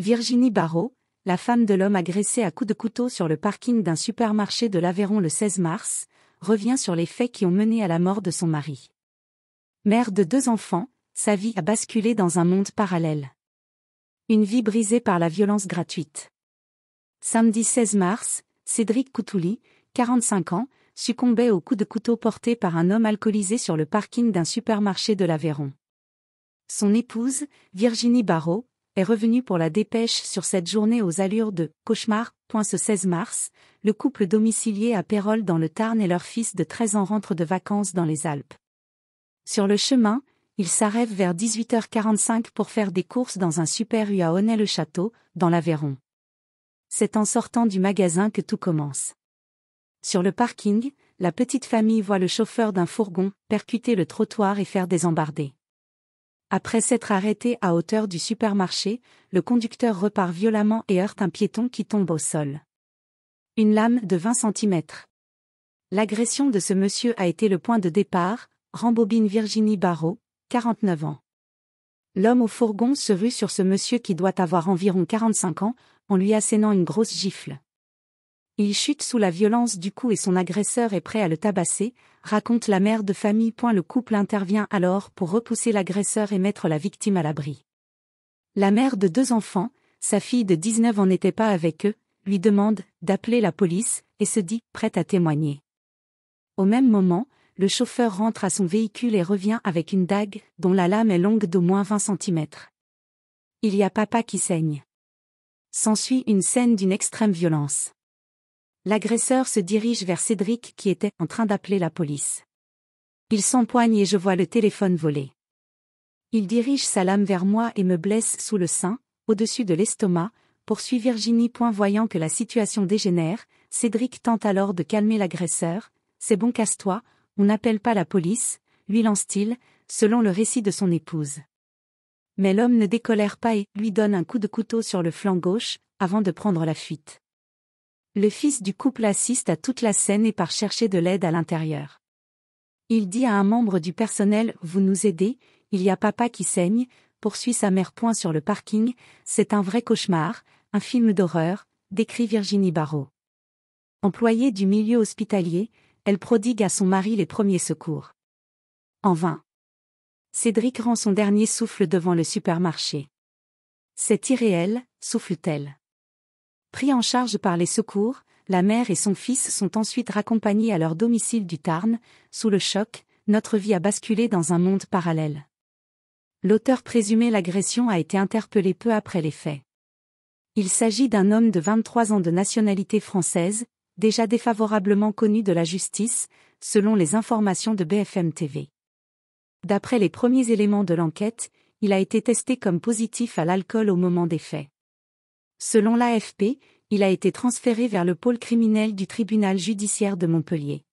Virginie Barrault, la femme de l'homme agressé à coups de couteau sur le parking d'un supermarché de l'Aveyron le 16 mars, revient sur les faits qui ont mené à la mort de son mari. Mère de deux enfants, sa vie a basculé dans un monde parallèle. Une vie brisée par la violence gratuite. Samedi 16 mars, Cédric Coutouli, 45 ans, succombait au coup de couteau porté par un homme alcoolisé sur le parking d'un supermarché de l'Aveyron. Son épouse, Virginie Barrault, est revenu pour la dépêche sur cette journée aux allures de cauchemar. Point ce 16 mars, le couple domicilié à Pérol dans le Tarn et leur fils de 13 ans rentrent de vacances dans les Alpes. Sur le chemin, ils s'arrêtent vers 18h45 pour faire des courses dans un super U à Honnay-le-Château, dans l'Aveyron. C'est en sortant du magasin que tout commence. Sur le parking, la petite famille voit le chauffeur d'un fourgon percuter le trottoir et faire des embardées. Après s'être arrêté à hauteur du supermarché, le conducteur repart violemment et heurte un piéton qui tombe au sol. Une lame de 20 cm. L'agression de ce monsieur a été le point de départ, rembobine Virginie Barrault, 49 ans. L'homme au fourgon se rue sur ce monsieur qui doit avoir environ 45 ans, en lui assénant une grosse gifle. Il chute sous la violence du coup et son agresseur est prêt à le tabasser, raconte la mère de famille. Le couple intervient alors pour repousser l'agresseur et mettre la victime à l'abri. La mère de deux enfants, sa fille de 19 en n'était pas avec eux, lui demande d'appeler la police et se dit prête à témoigner. Au même moment, le chauffeur rentre à son véhicule et revient avec une dague dont la lame est longue d'au moins 20 cm. Il y a papa qui saigne. S'ensuit une scène d'une extrême violence. L'agresseur se dirige vers Cédric qui était en train d'appeler la police. Il s'empoigne et je vois le téléphone voler. Il dirige sa lame vers moi et me blesse sous le sein, au-dessus de l'estomac, poursuit Virginie. point voyant que la situation dégénère, Cédric tente alors de calmer l'agresseur. C'est bon, casse-toi, on n'appelle pas la police, lui lance-t-il, selon le récit de son épouse. Mais l'homme ne décolère pas et lui donne un coup de couteau sur le flanc gauche, avant de prendre la fuite. Le fils du couple assiste à toute la scène et part chercher de l'aide à l'intérieur. Il dit à un membre du personnel Vous nous aidez, il y a papa qui saigne, poursuit sa mère point sur le parking, c'est un vrai cauchemar, un film d'horreur, décrit Virginie Barrault. Employée du milieu hospitalier, elle prodigue à son mari les premiers secours. En vain. Cédric rend son dernier souffle devant le supermarché. C'est irréel, souffle-t-elle. Pris en charge par les secours, la mère et son fils sont ensuite raccompagnés à leur domicile du Tarn. Sous le choc, notre vie a basculé dans un monde parallèle. L'auteur présumé l'agression a été interpellé peu après les faits. Il s'agit d'un homme de 23 ans de nationalité française, déjà défavorablement connu de la justice, selon les informations de BFM TV. D'après les premiers éléments de l'enquête, il a été testé comme positif à l'alcool au moment des faits. Selon l'AFP, il a été transféré vers le pôle criminel du tribunal judiciaire de Montpellier.